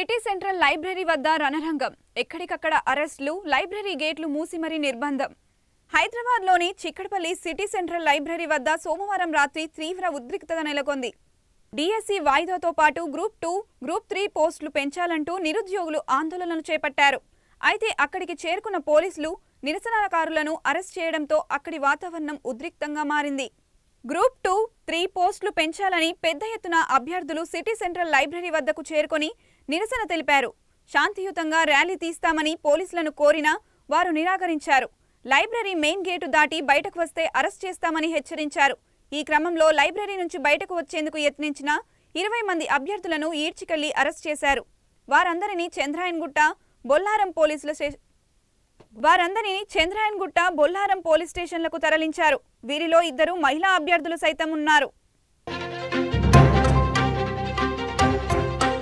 city central library వద్ద రణరంగం ఎక్కడికక్కడ అరెస్టులు లైబ్రరీ గేట్లు మూసి మరీ నిర్బంధం హైదరాబాద్లోని చిక్కడపల్లి సిటీ సెంట్రల్ లైబ్రరీ వద్ద సోమవారం రాత్రి తీవ్ర ఉద్రిక్తత నెలకొంది డిఎస్సీ వాయిదాతో పాటు గ్రూప్ టూ గ్రూప్ త్రీ పోస్టులు పెంచాలంటూ నిరుద్యోగులు ఆందోళనలు చేపట్టారు అయితే అక్కడికి చేరుకున్న పోలీసులు నిరసనకారులను అరెస్ట్ చేయడంతో అక్కడి వాతావరణం ఉద్రిక్తంగా మారింది గ్రూప్ టూ త్రీ పోస్టులు పెంచాలని పెద్ద ఎత్తున అభ్యర్థులు సిటీ సెంట్రల్ లైబ్రరీ వద్దకు చేరుకొని నిరసన తెలిపారు శాంతియుతంగా ర్యాలీ తీస్తామని పోలీసులను కోరినా వారు నిరాకరించారు లైబ్రరీ మెయిన్ గేటు దాటి బయటకు వస్తే అరెస్ట్ చేస్తామని హెచ్చరించారు ఈ క్రమంలో లైబ్రరీ నుంచి బయటకు వచ్చేందుకు యత్నించిన ఇరవై మంది అభ్యర్థులను ఈడ్చికెళ్లి అరెస్ట్ చేశారు వారందరినీ చంద్రాయన్గుట్ట బొల్లారం పోలీసుల వారందరినీ చంద్రాయన్ గుట్ట బొల్లారం పోలీస్ స్టేషన్లకు తరలించారు వీరిలో ఇద్దరు మహిళా అభ్యర్థులు సైతం ఉన్నారు